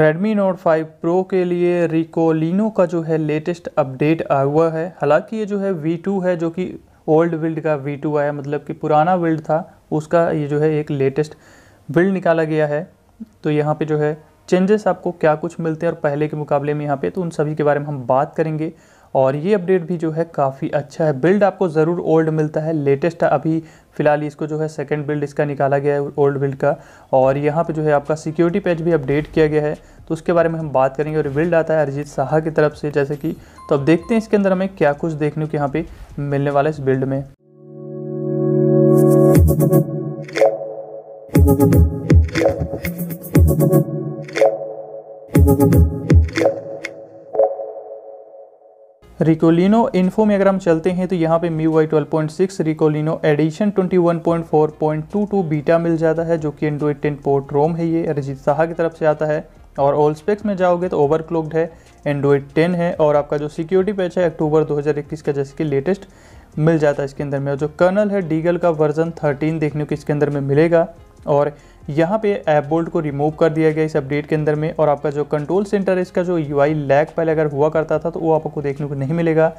Redmi Note 5 Pro के लिए रिकोलिनो का जो है लेटेस्ट अपडेट आया हुआ है हालांकि ये जो है V2 है जो कि ओल्ड बिल्ड का V2 आया मतलब कि पुराना बिल्ड था उसका ये जो है एक लेटेस्ट बिल्ड निकाला गया है तो यहाँ पे जो है चेंजेस आपको क्या कुछ मिलते हैं और पहले के मुकाबले में यहाँ पे तो उन सभी के बारे में हम बात करेंगे और ये अपडेट भी जो है काफ़ी अच्छा है बिल्ड आपको ज़रूर ओल्ड मिलता है लेटेस्ट अभी फिलहाल इसको जो है सेकंड बिल्ड इसका निकाला गया है ओल्ड बिल्ड का और यहाँ पे जो है आपका सिक्योरिटी पैच भी अपडेट किया गया है तो उसके बारे में हम बात करेंगे और बिल्ड आता है अरिजीत शाह की तरफ से जैसे कि तो अब देखते हैं इसके अंदर हमें क्या कुछ देखने को यहाँ पर मिलने वाला है इस बिल्ड में Yeah. रिकोलिनो इन्फो में अगर हम चलते हैं तो यहाँ पे MIUI twelve point six रिकोलिनो edition twenty one point four point two two beta मिल जाता है जो कि एंड्रॉइड टेन पोर्ट रोम है ये अरिजीत शाह की तरफ से आता है और ओल्ड स्पेक्स में जाओगे तो ओवरक्लॉक्ड है एंड्रॉइड टेन है और आपका जो सिक्योरिटी पैच है अक्टूबर इक्कीस का जैसे कि लेटेस्ट मिल जाता है इसके अंदर में और जो कर्नल है डीगल का वर्जन थर्टीन देखने को इसके अंदर में मिलेगा और यहाँ पे ऐप बोल्ट को रिमूव कर दिया गया इस अपडेट के अंदर में और आपका जो कंट्रोल सेंटर है इसका जो यू आई लैग पहले अगर हुआ करता था तो वो आपको देखने को नहीं मिलेगा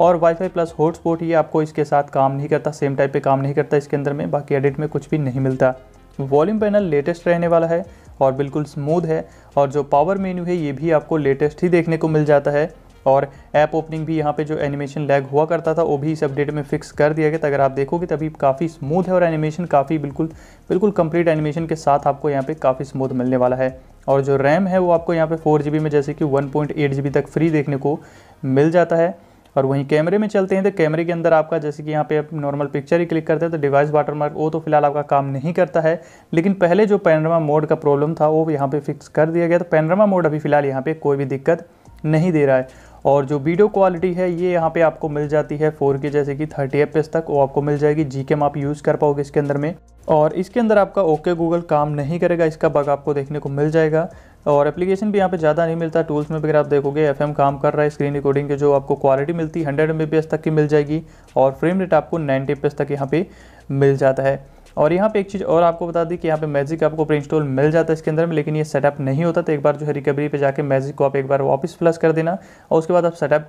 और वाईफाई प्लस हॉटस्पॉट ये आपको इसके साथ काम नहीं करता सेम टाइप पे काम नहीं करता इसके अंदर में बाकी एडिट में कुछ भी नहीं मिलता वॉल्यूम पैनल लेटेस्ट रहने वाला है और बिल्कुल स्मूथ है और जो पावर मेन्यू है ये भी आपको लेटेस्ट ही देखने को मिल जाता है और ऐप ओपनिंग भी यहाँ पे जो एनिमेशन लैग हुआ करता था वो भी इस अपडेट में फिक्स कर दिया गया था अगर आप देखोगे तभी काफ़ी स्मूथ है और एनिमेशन काफ़ी बिल्कुल बिल्कुल कंप्लीट एनिमेशन के साथ आपको यहाँ पे काफ़ी स्मूथ मिलने वाला है और जो रैम है वो आपको यहाँ पे फोर में जैसे कि वन पॉइंट तक फ्री देखने को मिल जाता है और वहीं कैमरे में चलते हैं तो कैमरे के अंदर आपका जैसे कि यहाँ पे आप नॉर्मल पिक्चर ही क्लिक करते हैं तो डिवाइस वाटरमार्क वो तो फिलहाल आपका काम नहीं करता है लेकिन पहले जो पैनरामा मोड का प्रॉब्लम था वो यहाँ पे फिक्स कर दिया गया तो पैनरामा मोड अभी फिलहाल यहाँ पे कोई भी दिक्कत नहीं दे रहा है और जो वीडियो क्वालिटी है ये यहाँ पे आपको मिल जाती है फोर के जैसे कि थर्टी एफ तक वो आपको मिल जाएगी जी के आप यूज़ कर पाओगे इसके अंदर में और इसके अंदर आपका ओके गूगल काम नहीं करेगा इसका बग आपको देखने को मिल जाएगा और एप्लीकेशन भी यहाँ पे ज़्यादा नहीं मिलता टूल्स में अगर आप देखोगे एफ काम कर रहा है स्क्रीन रिकॉर्डिंग के जो आपको क्वालिटी मिलती है हंड्रेड एम तक की मिल जाएगी और फ्रेम रेट आपको नाइन्टी तक यहाँ पे मिल जाता है और यहाँ पे एक चीज़ और आपको बता दी कि यहाँ पे मैजिक आपको प्री इंस्टॉल मिल जाता है इसके अंदर में लेकिन ये सेटअप नहीं होता तो एक बार जो है रिकवरी पे जाके मैजिक को आप एक बार वापस प्लस कर देना और उसके बाद आप सेटअप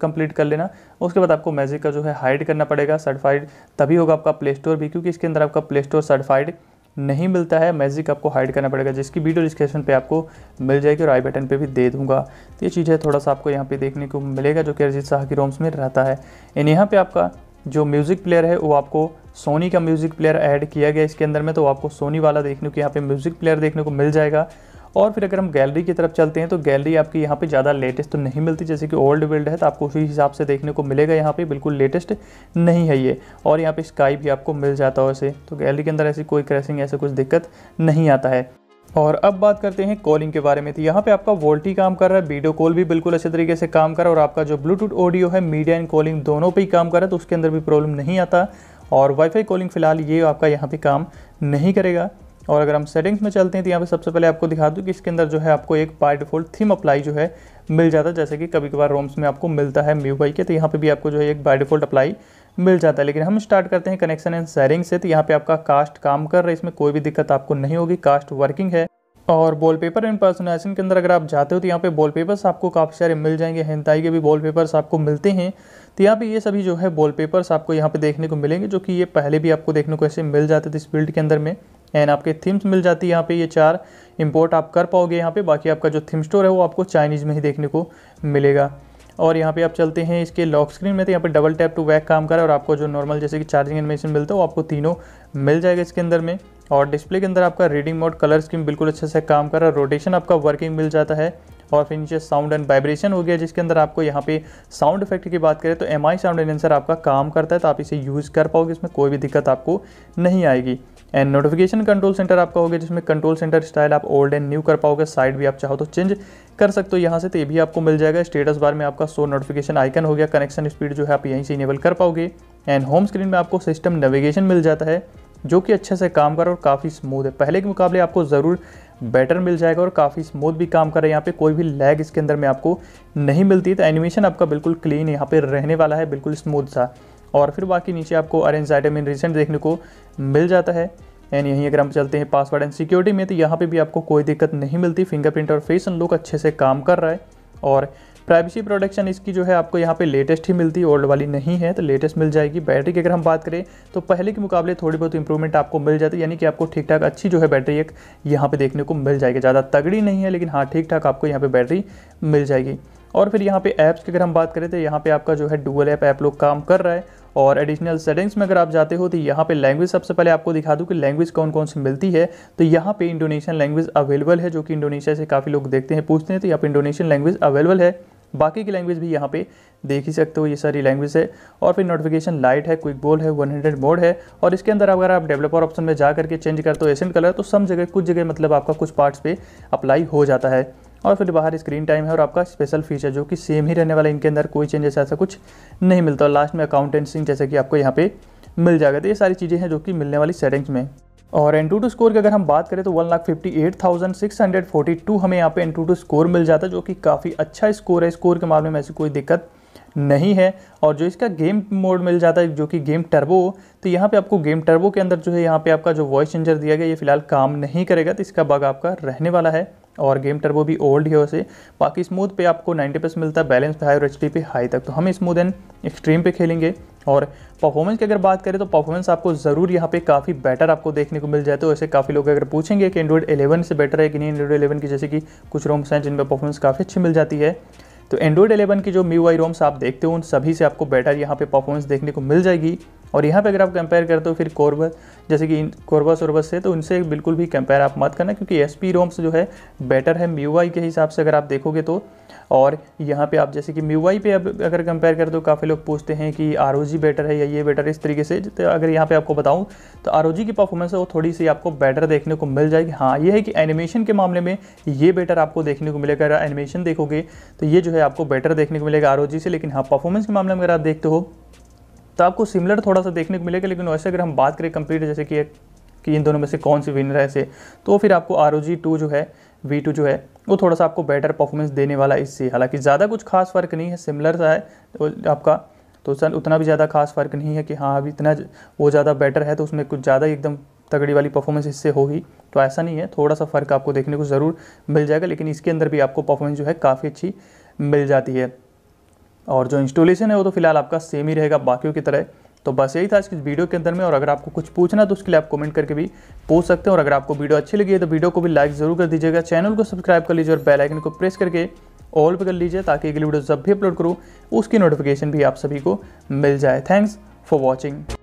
कंप्लीट कर लेना उसके बाद आपको मैजिक का जो है हाइड करना पड़ेगा सर्टिफाइड तभी होगा आपका प्ले स्टोर भी क्योंकि इसके अंदर आपका प्ले स्टोर सर्टिफाइड नहीं मिलता है मैजिक आपको हाइड करना पड़ेगा जिसकी वीडियो डिस्क्रिप्शन पे आपको मिल जाएगी और आई बटन पे भी दे दूंगा तो ये चीज़ है थोड़ा सा आपको यहाँ पे देखने को मिलेगा जो कि अरिजीत शाह की रोम्स में रहता है एंड यहाँ पे आपका जो म्यूज़िक प्लेयर है वो आपको सोनी का म्यूज़िक प्लेयर ऐड किया गया इसके अंदर में तो आपको सोनी वाला देखने को यहाँ पे म्यूज़िक प्लेयर देखने को मिल जाएगा और फिर अगर हम गैलरी की तरफ चलते हैं तो गैलरी आपकी यहाँ पे ज़्यादा लेटेस्ट तो नहीं मिलती जैसे कि ओल्ड बिल्ड है तो आपको उसी हिसाब से देखने को मिलेगा यहाँ पे बिल्कुल लेटेस्ट नहीं है ये और यहाँ पे स्काई भी आपको मिल जाता है वैसे तो गैलरी के अंदर ऐसी कोई क्रैसिंग ऐसा कुछ दिक्कत नहीं आता है और अब बात करते हैं कॉलिंग के बारे में तो यहाँ पे आपका वोल्टी काम कर रहा है वीडियो कॉल भी बिल्कुल अच्छे तरीके से काम कर रहा है और आपका जो ब्लूटूथ ऑडियो है मीडिया एंड कॉलिंग दोनों पे ही काम कर रहा है तो उसके अंदर भी प्रॉब्लम नहीं आता और वाईफाई कॉलिंग फिलहाल ये आपका यहाँ पर काम नहीं करेगा और अगर हम सेटिंग्स में चलते हैं तो यहाँ पर सबसे पहले आपको दिखा दूँ कि इसके अंदर जो है आपको एक बाई डिफॉल्ट थीम अप्लाई जो है मिल जाता है जैसे कि कभी कभार रोम्स में आपको मिलता है म्यू बाई के तो यहाँ पे भी आपको जो है एक बाई डिफॉल्ट अप्लाई मिल जाता है लेकिन हम स्टार्ट करते हैं कनेक्शन एंड शेयरिंग से तो यहाँ पे आपका कास्ट काम कर रहा है इसमें कोई भी दिक्कत आपको नहीं होगी कास्ट वर्किंग है और बॉल पेपर एंड पर्सनलाइजेशन के अंदर अगर आप जाते हो तो यहाँ पे बॉल पेपर्स आपको काफ़ी सारे मिल जाएंगे हिंदाई के भी बॉल पेपर्स आपको मिलते हैं तो यहाँ पे ये सभी जो है बॉल पेपर्स आपको यहाँ पे देखने को मिलेंगे जो कि ये पहले भी आपको देखने को ऐसे मिल जाते थे इस फील्ड के अंदर में एंड आपके थीम्स मिल जाती है यहाँ पे ये चार इंपोर्ट आप कर पाओगे यहाँ पे बाकी आपका जो थीम स्टोर है वो आपको चाइनीज़ में ही देखने को मिलेगा और यहाँ पे आप चलते हैं इसके लॉक स्क्रीन में तो यहाँ पे डबल टैप टू वैक काम करा और आपको जो नॉर्मल जैसे कि चार्जिंग एनिमेशन मिलता है वो आपको तीनों मिल जाएगा इसके अंदर में और डिस्प्ले के अंदर आपका रीडिंग मोड कलर स्क्रीन बिल्कुल अच्छे से काम करा रोटेशन आपका वर्किंग मिल जाता है और फिर नीचे साउंड एंड वाइब्रेशन हो गया जिसके अंदर आपको यहाँ पे साउंड इफेक्ट की बात करें तो एम आई साउंड एनहेंसर आपका काम करता है तो आप इसे यूज़ कर पाओगे इसमें कोई भी दिक्कत आपको नहीं आएगी एंड नोटिफिकेशन कंट्रोल सेंटर आपका हो गया जिसमें कंट्रोल सेंटर स्टाइल आप ओल्ड एंड न्यू कर पाओगे साइड भी आप चाहो तो चेंज कर सकते हो यहाँ से तो ये भी आपको मिल जाएगा स्टेटस बार में आपका सो नोटिफिकेशन आइकन हो गया कनेक्शन स्पीड जो है आप यहीं से इनेबल कर पाओगे एंड होम स्क्रीन में आपको सिस्टम नेविगेशन मिल जाता है जो कि तो तो अच्छे से काम कर रहा है और काफ़ी स्मूथ है पहले के मुकाबले आपको ज़रूर बेटर मिल जाएगा और काफ़ी स्मूथ भी काम कर रहा है यहाँ पे कोई भी लैग इसके अंदर में आपको नहीं मिलती तो एनिमेशन आपका बिल्कुल क्लीन यहाँ पे रहने वाला है बिल्कुल स्मूथ सा और फिर बाकी नीचे आपको अरेंज आइटम इन रिसेंट देखने को मिल जाता है एंड यहीं अगर हम चलते हैं पासवर्ड एंड सिक्योरिटी में तो यहाँ पर भी आपको कोई दिक्कत नहीं मिलती फिंगरप्रिंट और फेस अनलॉक अच्छे से काम कर रहा है और प्राइवेसी प्रोटेक्शन इसकी जो है आपको यहाँ पे लेटेस्ट ही मिलती है ओल्ड वाली नहीं है तो लेटेस्ट मिल जाएगी बैटरी की अगर हम बात करें तो पहले के मुकाबले थोड़ी बहुत इंप्रूवमेंट आपको मिल जाती है यानी कि आपको ठीक ठाक अच्छी जो है बैटरी एक यहाँ पे देखने को मिल जाएगी ज़्यादा तगड़ी नहीं है लेकिन हाँ ठीक ठाक आपको यहाँ पर बैटरी मिल जाएगी और फिर यहाँ पे ऐप्स की अगर हम बात करें तो यहाँ पे आपका जो है डुअल ऐप ऐप लोग काम कर रहा है और एडिशनल सेटिंग्स में अगर आप जाते हो तो यहाँ पे लैंग्वेज सबसे पहले आपको दिखा दूँ कि लैंग्वेज कौन कौन सी मिलती है तो यहाँ पे इंडोनेशियन लैंग्वेज अवेलेबल है जो कि इंडोनेशिया से काफ़ी लोग देखते हैं पूछते हैं तो यहाँ पे इंडोनेशियन लैंग्वेज अवेलेबल है बाकी की लैंग्वेज भी यहाँ पे देख ही सकते हो ये सारी लैंग्वेज है और फिर नोटिफिकेशन लाइट है क्विक बोल है 100 मोड है और इसके अंदर अगर आप डेवलपर ऑप्शन में जा करके चेंज करते हो एसेंट कलर तो सम तो जगह कुछ जगह मतलब आपका कुछ पार्ट्स पे अप्लाई हो जाता है और फिर बाहर स्क्रीन टाइम है और आपका स्पेशल फीचर जो कि सेम ही रहने वाला है इनके अंदर कोई चेंजेस ऐसा कुछ नहीं मिलता और लास्ट में अकाउंटेंसिंग जैसे कि आपको यहाँ पर मिल जाएगा तो ये सारी चीज़ें हैं जो कि मिलने वाली सेटिंग्स में और एन टू टू स्कोर की अगर हम बात करें तो one lakh fifty eight thousand six hundred forty two हमें यहाँ पे एन टू टू स्कोर मिल जाता है जो कि काफ़ी अच्छा स्कोर है स्कोर के मामले में ऐसी कोई दिक्कत नहीं है और जो इसका गेम मोड मिल जाता है जो कि गेम टर्बो तो यहाँ पे आपको गेम टर्बो के अंदर जो है यहाँ पे आपका जो वॉइस चेंजर दिया गया ये फिलहाल काम नहीं करेगा तो इसका बग आपका रहने वाला है और गेम टर्बो भी ओल्ड है उसे बाकी स्मूथ पे आपको 90 परसेंट मिलता है बैलेंस पे हाई और एच पे हाई तक तो हम स्मूथ एंड एक्सट्रीम पे खेलेंगे और परफॉर्मेंस की अगर बात करें तो परफॉर्मेंस आपको ज़रूर यहाँ पे काफ़ी बेटर आपको देखने को मिल जाता तो है ऐसे काफ़ी लोग अगर पूछेंगे कि एंड्रॉइड 11 से बेटर है कि नहीं एंड्रॉइड 11 की जैसे कि कुछ रोम्स हैं जिनमें परफॉर्मेंस काफ़ी अच्छी मिल जाती है तो एंड्रॉइड 11 की जो मी वाई रोम्स आप देखते हो उन सभी से आपको बेटर यहाँ पर परफॉर्मेंस देखने को मिल जाएगी और यहाँ पे अगर आप कंपेयर करते हो फिर कोरबस जैसे कि इन कोरबस औरबस से तो उनसे बिल्कुल भी कंपेयर आप मत करना क्योंकि एस पी रोम्स जो है बेटर है म्यूवाई के हिसाब से अगर आप देखोगे तो और यहाँ पे आप जैसे कि म्यूआई पे अब अगर कंपेयर कर दो तो काफ़ी लोग पूछते हैं कि आर बेटर है या ये बेटर इस तरीके से तो अगर यहाँ पे आपको बताऊँ तो आर की परफॉर्मेंस है वो थोड़ी सी आपको बेटर देखने को मिल जाएगी हाँ ये है कि एनिमेशन के मामले में ये बेटर आपको देखने को मिलेगा अगर एनिमेशन देखोगे तो ये जो है आपको बेटर देखने को मिलेगा आर से लेकिन हाँ परफॉर्मेंस के मामले में अगर आप देखते हो तो आपको सिमिलर थोड़ा सा देखने को मिलेगा लेकिन वैसे अगर हम बात करें कंप्लीट जैसे कि एक कि इन दोनों में से कौन सी विनर है ऐसे तो फिर आपको आर ओ जी टू जो है वी टू जो है वो थोड़ा सा आपको बेटर परफॉर्मेंस देने वाला इससे हालांकि ज़्यादा कुछ खास फर्क नहीं है सिमिलर सा है तो आपका तो सर उतना भी ज़्यादा खास फ़र्क नहीं है कि हाँ अभी इतना वो ज़्यादा बेटर है तो उसमें कुछ ज़्यादा एकदम तगड़ी वाली परफॉर्मेंस इससे होगी तो ऐसा नहीं है थोड़ा सा फ़र्क आपको देखने को ज़रूर मिल जाएगा लेकिन इसके अंदर भी आपको परफॉर्मेंस जो है काफ़ी अच्छी मिल जाती है और जो इंस्टॉलेशन है वो तो फिलहाल आपका सेम ही रहेगा बाकियों की तरह तो बस यही था आज इस वीडियो के अंदर में और अगर आपको कुछ पूछना तो उसके लिए आप कमेंट करके भी पूछ सकते हैं और अगर आपको वीडियो अच्छी लगी है तो वीडियो को भी लाइक जरूर कर दीजिएगा चैनल को सब्सक्राइब कर लीजिए और बेल आइकन को प्रेस करके ऑल पर कर लीजिए ताकि अगली वीडियो जब भी अपलोड करूँ उसकी नोटिफिकेशन भी आप सभी को मिल जाए थैंक्स फॉर वॉचिंग